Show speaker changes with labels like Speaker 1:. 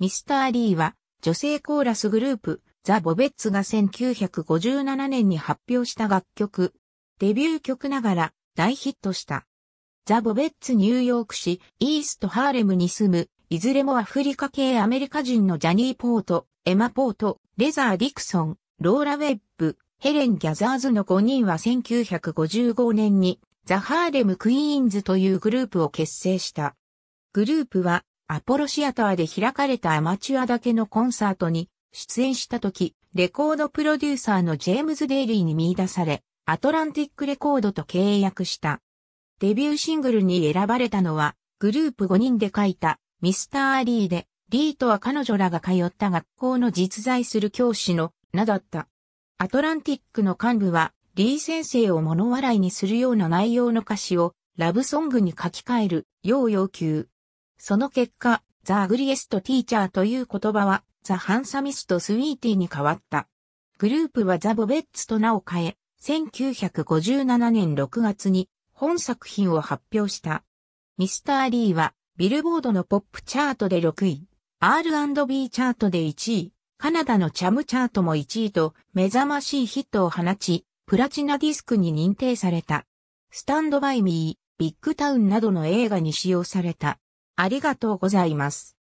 Speaker 1: ミスター・リーは、女性コーラスグループ、ザ・ボベッツが1957年に発表した楽曲、デビュー曲ながら大ヒットした。ザ・ボベッツニューヨーク市、イースト・ハーレムに住む、いずれもアフリカ系アメリカ人のジャニー・ポート、エマ・ポート、レザー・ディクソン、ローラ・ウェッブ、ヘレン・ギャザーズの5人は1955年に、ザ・ハーレム・クイーンズというグループを結成した。グループはアポロシアターで開かれたアマチュアだけのコンサートに出演した時、レコードプロデューサーのジェームズ・デイリーに見出され、アトランティックレコードと契約した。デビューシングルに選ばれたのは、グループ5人で書いた、ミスター・アリーで、リーとは彼女らが通った学校の実在する教師の、名だった。アトランティックの幹部は、リー先生を物笑いにするような内容の歌詞を、ラブソングに書き換える、要要求。その結果、ザ・アグリエスト・ティーチャーという言葉は、ザ・ハンサミスト・スィーティーに変わった。グループはザ・ボベッツと名を変え、1957年6月に本作品を発表した。ミスター・リーは、ビルボードのポップチャートで6位、R&B チャートで1位、カナダのチャムチャートも1位と、目覚ましいヒットを放ち、プラチナディスクに認定された。スタンドバイミー、ビッグタウンなどの映画に使用された。ありがとうございます。